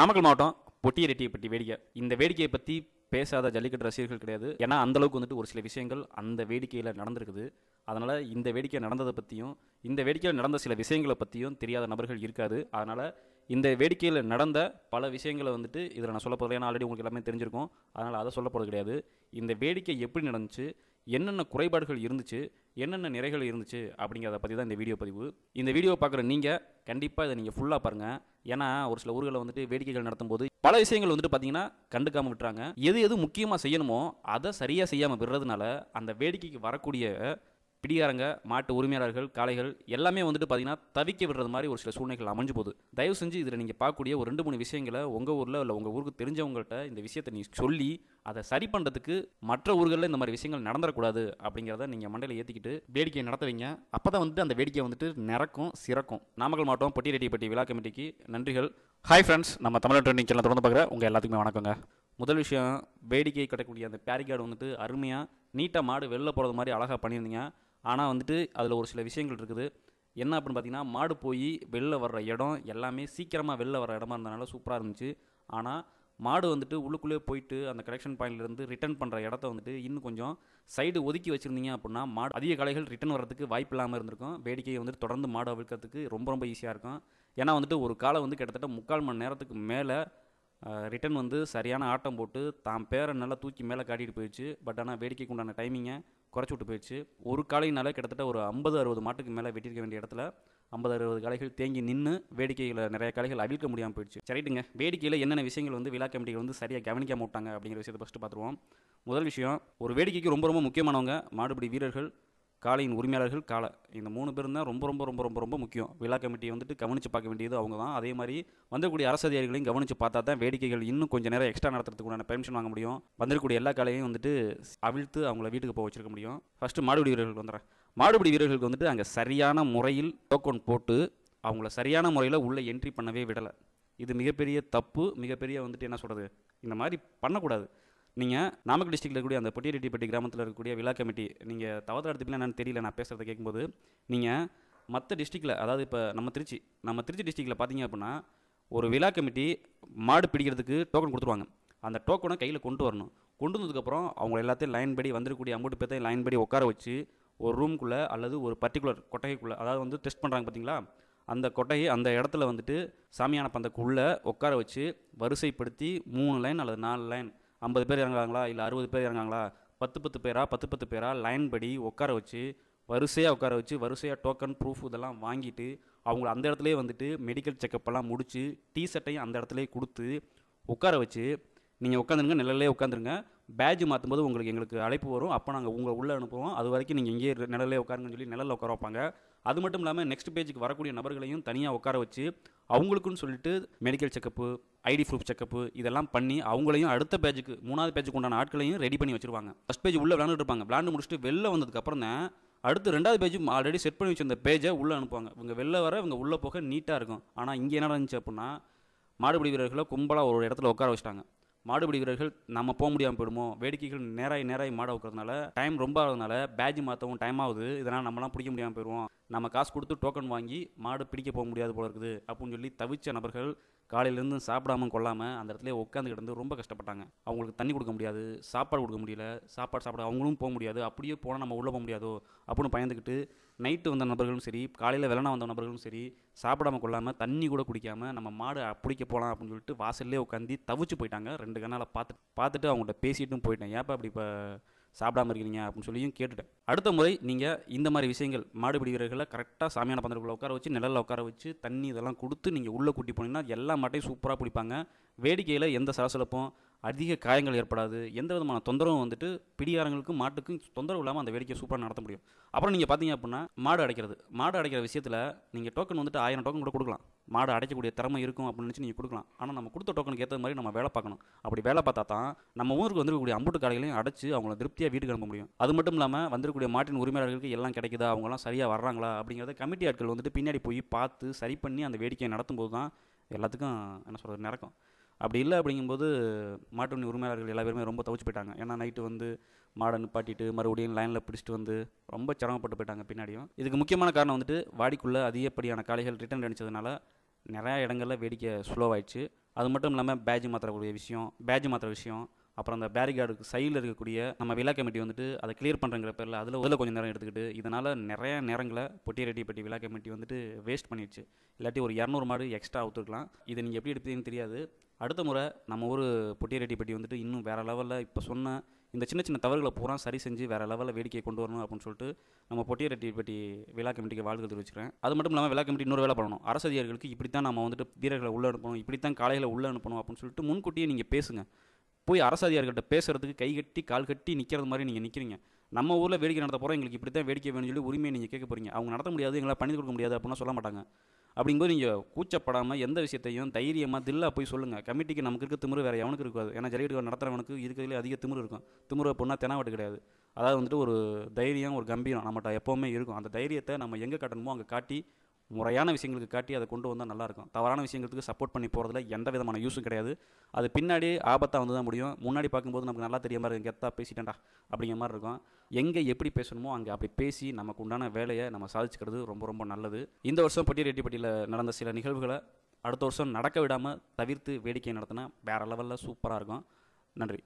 நாமக்கல் மாவட்டம் பொட்டியரெட்டியை பற்றி வேடிக்கை இந்த வேடிக்கையை பற்றி பேசாத ஜல்லிக்கட்டு ரசிகர்கள் கிடையாது ஏன்னா அந்தளவுக்கு வந்துட்டு ஒரு சில விஷயங்கள் அந்த வேடிக்கையில் நடந்திருக்குது அதனால் இந்த வேடிக்கை நடந்ததை பற்றியும் இந்த வேடிக்கையில் நடந்த சில விஷயங்களை பற்றியும் தெரியாத நபர்கள் இருக்காது அதனால் இந்த வேடிக்கையில் நடந்த பல விஷயங்களை வந்துட்டு இதில் நான் சொல்ல போகிறேன் ஏன்னா ஆல்ரெடி உங்களுக்கு எல்லாமே தெரிஞ்சிருக்கும் அதனால் அதை சொல்ல போகிறது கிடையாது இந்த வேடிக்கை எப்படி நடந்துச்சு என்னென்ன குறைபாடுகள் இருந்துச்சு என்னென்ன நிறைகள் இருந்துச்சு அப்படிங்கிறத பற்றி தான் இந்த வீடியோ பதிவு இந்த வீடியோ பார்க்குற நீங்கள் கண்டிப்பாக இதை நீங்கள் ஃபுல்லாக பாருங்கள் ஏன்னா ஒரு சில ஊர்களை வந்துட்டு வேடிக்கைகள் நடத்தும் போது பல விஷயங்கள் வந்துட்டு பார்த்தீங்கன்னா கண்டுக்காமல் விட்டுறாங்க எது எது முக்கியமாக செய்யணுமோ அதை சரியாக செய்யாமல் விடுறதுனால அந்த வேடிக்கைக்கு வரக்கூடிய பிடிகாரங்க மாட்டு உரிமையாளர்கள் காளைகள் எல்லாமே வந்துட்டு பார்த்தீங்கன்னா தவிக்க விடுறது மாதிரி ஒரு சில சூழ்நிலைகள் அமைஞ்சு போகுது தயவு செஞ்சு இதில் நீங்கள் பார்க்கக்கூடிய ஒரு ரெண்டு மூணு விஷயங்களை உங்கள் ஊரில் இல்லை உங்கள் ஊருக்கு தெரிஞ்சவங்கள்ட்ட இந்த விஷயத்தை நீ சொல்லி அதை சரி பண்ணுறதுக்கு மற்ற ஊர்களில் இந்த மாதிரி விஷயங்கள் நடந்துடக்கூடாது அப்படிங்கிறத நீங்கள் மண்டையில் ஏற்றிக்கிட்டு வேடிக்கையை நடத்துவீங்க அப்போ தான் வந்துட்டு அந்த வேடிக்கை வந்துட்டு நிறக்கும் சிறக்கும் நாமக்கல் மாவட்டம் பொட்டிரெட்டிப்பட்டி விழா கமிட்டிக்கு நன்றிகள் ஹாய் ஃப்ரெண்ட்ஸ் நம்ம தமிழ் ட்ரெண்டிங் சேனல் தொடர்ந்து பார்க்குற உங்கள் எல்லாத்துக்குமே வணக்கங்க முதல் விஷயம் வேடிக்கை கட்டக்கூடிய அந்த பேரிகார்டு வந்துட்டு அருமையாக நீட்டாக மாடு வெளில போகிறது மாதிரி அழகாக பண்ணியிருந்தீங்க ஆனால் வந்துட்டு அதில் ஒரு சில விஷயங்கள் இருக்குது என்ன அப்படின்னு பார்த்தீங்கன்னா மாடு போய் வெளில வர்ற இடம் எல்லாமே சீக்கிரமாக வெளில வர இடமா இருந்ததுனால சூப்பராக இருந்துச்சு ஆனால் மாடு வந்துட்டு உள்ளுக்குள்ளே போயிட்டு அந்த கலெக்ஷன் பாயிண்ட்லேருந்து ரிட்டர்ன் பண்ணுற இடத்த வந்துட்டு இன்னும் கொஞ்சம் சைடு ஒதுக்கி வச்சுருந்தீங்க அப்படின்னா மாடு அதிக கலைகள் ரிட்டர்ன் வர்றதுக்கு வாய்ப்பு இல்லாமல் இருந்திருக்கும் வேடிக்கையை வந்துட்டு தொடர்ந்து மாடு அவிழ்க்கிறதுக்கு ரொம்ப ரொம்ப ஈஸியாக இருக்கும் ஏன்னா வந்துட்டு ஒரு காலை வந்து கிட்டத்தட்ட முக்கால் மணி நேரத்துக்கு மேலே ரிட்டன் வந்து சரியான ஆட்டம் போட்டு தான் பேரை நல்லா தூக்கி மேலே காட்டிகிட்டு போயிடுச்சு பட் ஆனால் வேடிக்கைக்கு உண்டான டைமிங்கை குறைச்சி விட்டு போயிடுச்சு ஒரு காலையினால கிட்டத்தட்ட ஒரு ஐம்பது அறுபது மாட்டுக்கு மேலே வெட்டியிருக்க வேண்டிய இடத்துல ஐம்பது அறுபது காலைகள் தேங்கி நின்று வேடிக்கையில் நிறைய காலைகள் அவிழ்க்க முடியாமல் போயிடுச்சு சரிட்டுங்க வேடிக்கையில் என்னென்ன விஷயங்கள் வந்து விழா கமிட்டிகள் வந்து சரியாக கவனிக்க விட்டாங்க அப்படிங்கிற விஷயத்தை ஃபஸ்ட்டு பார்த்துருவோம் முதல் விஷயம் ஒரு வேடிக்கைக்கு ரொம்ப ரொம்ப முக்கியமானவங்க மாடுபிடி வீரர்கள் காளையின் உரிமையாளர்கள் காளை இந்த மூணு பேரும் தான் ரொம்ப ரொம்ப ரொம்ப ரொம்ப ரொம்ப முக்கியம் விழா கமிட்டியை வந்துட்டு கவனித்து பார்க்க வேண்டியது அவங்க தான் அதே மாதிரி வந்திருக்கூடிய அரசு அதிகாரிகளையும் கவனித்து பார்த்தா தான் வேடிக்கைகள் இன்னும் கொஞ்சம் நேரம் எக்ஸ்ட்ரா நடத்துறதுக்குண்டான பெர்மிஷன் வாங்க முடியும் வந்திருக்கக்கூடிய எல்லா காலையும் வந்துட்டு அவிழ்த்து அவங்கள வீட்டுக்கு போக வச்சிருக்க முடியும் ஃபஸ்ட்டு மாடுபிடி வீரர்களுக்கு வந்துடுறேன் மாடுபிடி வீரர்களுக்கு வந்துட்டு அங்கே சரியான முறையில் டோக்கன் போட்டு அவங்கள சரியான முறையில் உள்ளே என்ட்ரி பண்ணவே விடலை இது மிகப்பெரிய தப்பு மிகப்பெரிய வந்துட்டு என்ன சொல்கிறது இந்த மாதிரி பண்ணக்கூடாது நீங்கள் நாமக்கல் டிஸ்ட்ரிக்டில் இருக்கக்கூடிய அந்த பொட்டிரெட்டிப்பட்டி கிராமத்தில் இருக்கக்கூடிய விழா கமிட்டி நீங்கள் தவறு எடுத்துக்கலாம் என்னென்னு தெரியல நான் பேசுகிறத கேட்கும்போது நீங்கள் மற்ற டிஸ்ட்ரிக்டில் அதாவது இப்போ நம்ம திருச்சி நம்ம திருச்சி டிஸ்ட்ரிக்டில் பார்த்தீங்க அப்படின்னா ஒரு விழா கமிட்டி மாடு பிடிக்கிறதுக்கு டோக்கன் கொடுத்துருவாங்க அந்த டோக்கனை கையில் கொண்டு வரணும் கொண்டு வந்ததுக்கப்புறம் அவங்க எல்லாத்தையும் லைன் படி வந்துருக்கக்கூடிய அமௌண்ட் பேர்த்தையும் லைன் படி உட்கார வச்சு ஒரு ரூம்குள்ளே அல்லது ஒரு பர்டிகுலர் கொட்டகைக்குள்ளே அதாவது வந்து டெஸ்ட் பண்ணுறாங்க பார்த்தீங்களா அந்த கொட்டையை அந்த இடத்துல வந்துட்டு சாமியான பந்தக்குள்ளே உட்கார வச்சு வரிசைப்படுத்தி மூணு லைன் அல்லது நாலு லைன் ஐம்பது பேர் இறங்குறாங்களா இல்லை அறுபது பேர் இறங்குறாங்களா பத்து பத்து பேராக பத்து பத்து பேராக லைன் படி உட்கார வச்சு வரிசையாக உட்கார வச்சு வரிசையாக டோக்கன் ப்ரூஃப் இதெல்லாம் வாங்கிட்டு அவங்க அந்த இடத்துலேயே வந்துட்டு மெடிக்கல் செக்கப்பெல்லாம் முடித்து டீ ஷர்ட்டையும் அந்த இடத்துலேயே கொடுத்து உட்கார வச்சு நீங்கள் உட்காந்துருங்க நிழல்லே உட்காந்துருங்க பேஜ் மாற்றும்போது உங்களுக்கு எங்களுக்கு அழைப்பு வரும் அப்போ நாங்கள் உங்களை உள்ளே அனுப்புவோம் அது வரைக்கும் நீங்கள் இங்கேயே நிழலே உட்காருங்கன்னு சொல்லி நிழலில் உட்கார வைப்பாங்க அது மட்டும் இல்லாமல் நெக்ஸ்ட் பேஜுக்கு வரக்கூடிய நபர்களையும் தனியாக உட்கார வச்சு அவங்களுக்குன்னு சொல்லிட்டு medical checkup ID proof checkup இதெல்லாம் பண்ணி அவங்களையும் அடுத்த பேஜுக்கு மூணாவது பேஜுக்கு உண்டான ஆட்களையும் ரெடி பண்ணி வச்சிருவாங்க ஃபஸ்ட் பேஜ் உள்ளே விளாண்டு இருப்பாங்க விளாண்டு முடிச்சுட்டு வெளில வந்ததுக்கப்புறம் தான் அடுத்து ரெண்டாவது பேஜ் ஆல்ரெடி செட் பண்ணி வச்சிருந்த பேஜை உள்ளே அனுப்புவாங்க இவங்க வெளில வர இவங்க உள்ளே போக நீட்டாக இருக்கும் ஆனால் இங்கே என்ன நடந்துச்சு அப்படின்னா மாடுபிடி வீரர்களை கும்பலாக ஒரு இடத்துல உட்கார வச்சிட்டாங்க மாடு வீரர்கள் நம்ம போக முடியாமல் போயிடுமோ வேடிக்கைகள் நேராகி நேராகி மாடு வைக்கிறதுனால டைம் ரொம்ப ஆகிறதுனால பேஜ் மாற்றவும் டைம் ஆகுது இதனால் நம்மளாம் பிடிக்க முடியாமல் போயிடுவோம் நம்ம காசு கொடுத்து டோக்கன் வாங்கி மாடு பிடிக்க போக முடியாது போல இருக்குது அப்படின்னு சொல்லி தவிச்ச நபர்கள் காலையிலேருந்து சாப்பிடாம கொள்ளாமல் அந்த இடத்துல உட்காந்து கிடந்து ரொம்ப கஷ்டப்பட்டாங்க அவங்களுக்கு தண்ணி கொடுக்க முடியாது சாப்பாடு கொடுக்க முடியல சாப்பாடு சாப்பிட அவங்களும் போக முடியாது அப்படியே போனால் நம்ம உள்ளே போக முடியாதோ அப்படின்னு பயந்துக்கிட்டு நைட்டு வந்த நபர்களும் சரி காலையில் வெள்ளனா வந்த நபர்களும் சரி சாப்பிடாம கொள்ளாமல் தண்ணி கூட குடிக்காமல் நம்ம மாடு பிடிக்க போகலாம் அப்படின்னு சொல்லிட்டு வாசல்லே உட்காந்து தவிச்சு போயிட்டாங்க ரெண்டு கண்ணால் பார்த்து பார்த்துட்டு அவங்கள்ட்ட பேசிட்டும் போயிட்டேன் ஏப்பா அப்படி இப்போ சாப்பிடாம இருக்கிறீங்க அப்படின்னு சொல்லியும் கேட்டுட்டேன் அடுத்த முறை நீங்கள் இந்த மாதிரி விஷயங்கள் மாடு வீரர்களை கரெக்டாக சாமியான பந்தலுக்குள்ளே உட்கார வச்சு நிழலில் உட்கார வச்சு தண்ணி இதெல்லாம் கொடுத்து நீங்கள் உள்ளே கூட்டி போனீங்கன்னா எல்லா மாட்டையும் சூப்பராக பிடிப்பாங்க வேடிக்கையில் எந்த சலசலப்பும் அதிக காயங்கள் ஏற்படாது எந்த விதமான தொந்தரவும் வந்துட்டு பிடியாரங்களுக்கும் மாட்டுக்கும் தொந்தரவு இல்லாமல் அந்த வேடிக்கை சூப்பராக நடத்த முடியும் அப்புறம் நீங்கள் பார்த்தீங்க அப்படின்னா மாடு அடைக்கிறது மாடு அடைக்கிற விஷயத்தில் நீங்கள் டோக்கன் வந்துட்டு ஆயிரம் டோக்கன் கூட கொடுக்கலாம் மாடு அடைக்கக்கூடிய திறமை இருக்கும் அப்படின்னு நினச்சி நீங்கள் கொடுக்கலாம் ஆனால் நம்ம கொடுத்த டோக்கனுக்கு ஏற்ற மாதிரி நம்ம வேலை பார்க்கணும் அப்படி வேலை பார்த்தா தான் நம்ம ஊருக்கு வந்துருக்கக்கூடிய அம்புட்டு கடைகளையும் அடைச்சு அவங்கள திருப்தியாக வீட்டுக்கு அனுப்ப முடியும் அது மட்டும் இல்லாமல் வந்துருக்கக்கூடிய மாட்டின் உரிமையாளர்களுக்கு எல்லாம் கிடைக்குதா அவங்களாம் சரியாக வர்றாங்களா அப்படிங்கிறத கமிட்டி ஆட்கள் வந்துட்டு பின்னாடி போய் பார்த்து சரி பண்ணி அந்த வேடிக்கையை நடத்தும் போது தான் எல்லாத்துக்கும் என்ன சொல்கிறது நடக்கும் அப்படி இல்லை அப்படிங்கும்போது மாட்டுவண்டி உரிமையாளர்கள் எல்லா பேருமே ரொம்ப தவிச்சு போயிட்டாங்க ஏன்னா நைட்டு வந்து மாடை நிப்பாட்டிட்டு மறுபடியும் லைனில் பிடிச்சிட்டு வந்து ரொம்ப சிரமப்பட்டு போயிட்டாங்க பின்னாடியும் இதுக்கு முக்கியமான காரணம் வந்துட்டு வாடிக்குள்ளே அதிகப்படியான காளைகள் ரிட்டர்ன் அடித்ததுனால நிறையா இடங்களில் வேடிக்கை ஸ்லோவாயிடுச்சு அது மட்டும் இல்லாமல் பேஜ் மாற்றக்கூடிய விஷயம் பேஜ் மாற்ற விஷயம் அப்புறம் அந்த பேரிகார்டுக்கு சைடில் இருக்கக்கூடிய நம்ம விழா கமிட்டி வந்துட்டு அதை கிளியர் பண்ணுறங்கிற பேரில் அதில் அதில் கொஞ்சம் நேரம் எடுத்துக்கிட்டு இதனால் நிறைய நேரங்களை பொட்டியரெட்டிப்பட்டி விழா கமிட்டி வந்துட்டு வேஸ்ட் பண்ணிடுச்சு இல்லாட்டி ஒரு இரநூறு மாடு எக்ஸ்ட்ரா ஊற்றுக்கலாம் இதை நீங்கள் எப்படி எடுப்பீங்கன்னு தெரியாது அடுத்த முறை நம்ம ஊர் பொட்டியரெட்டிப்பட்டி வந்துட்டு இன்னும் வேறு லெவலில் இப்போ சொன்ன இந்த சின்ன சின்ன தவறுகளை பூரா சரி செஞ்சு வேறு லெவலில் வேடிக்கையை கொண்டு வரணும் அப்படின்னு சொல்லிட்டு நம்ம பொட்டியரெட்டிப்பட்டி விழா கமிட்டிக்கு வாழ்க்கை தெரிவிச்சுக்கிறேன் அது மட்டும் இல்லாமல் விழா கமிட்டி இன்னொரு வேலை பண்ணணும் அரசு அதிகாரிகளுக்கு இப்படி தான் நம்ம வந்துட்டு வீரர்களை உள்ளே அனுப்பணும் இப்படி தான் காலையில் உள்ளே அனுப்பணும் அப்படின்னு சொல்லிட்டு முன்கூட்டியே நீங்கள் பேசுங்க போய் அரசு அதிகாரிகிட்ட பேசுகிறதுக்கு கை கட்டி கால் கட்டி நிற்கிறது மாதிரி நீங்கள் நிற்கிறீங்க நம்ம ஊரில் வேடிக்கை நடத்த போகிறோம் எங்களுக்கு இப்படி தான் வேடிக்கை வேணும்னு சொல்லி உரிமையை நீங்கள் கேட்க போகிறீங்க அவங்க நடத்த முடியாது எங்களால் பண்ணி கொடுக்க முடியாது அப்படின்னா சொல்ல மாட்டாங்க அப்படிங்கும்போது நீங்கள் கூச்சப்படாமல் எந்த விஷயத்தையும் தைரியமாக தில்லாக போய் சொல்லுங்கள் கமிட்டிக்கு நமக்கு இருக்க திமுறை வேறு எவனுக்கு இருக்காது ஏன்னா ஜல்லிக்கட்டு நடத்துகிறவனுக்கு இருக்கிறதுலே அதிக திமுரு இருக்கும் திமுரு பொண்ணாக தெனாவட்டு கிடையாது அதாவது வந்துட்டு ஒரு தைரியம் ஒரு கம்பீரம் நம்மகிட்ட எப்போவுமே இருக்கும் அந்த தைரியத்தை நம்ம எங்கே காட்டணுமோ அங்கே காட்டி முறையான விஷயங்களுக்கு காட்டி அதை கொண்டு வந்தால் நல்லாயிருக்கும் தவறான விஷயங்களுக்கு சப்போர்ட் பண்ணி போகிறதுல எந்த விதமான யூஸும் கிடையாது அது பின்னாடி ஆபத்தாக வந்து தான் முடியும் முன்னாடி பார்க்கும்போது நமக்கு நல்லா தெரிய மாதிரி இருக்கும் கெத்தாக பேசிட்டேன்டா அப்படிங்கிற மாதிரி இருக்கும் எங்கே எப்படி பேசணுமோ அங்கே அப்படி பேசி நமக்கு உண்டான வேலையை நம்ம சாதிச்சுக்கிறது ரொம்ப ரொம்ப நல்லது இந்த வருஷம் பட்டியரெட்டிப்பட்டியில் நடந்த சில நிகழ்வுகளை அடுத்த வருஷம் நடக்க விடாமல் தவிர்த்து வேடிக்கை நடத்தினா வேறு லெவலில் சூப்பராக இருக்கும் நன்றி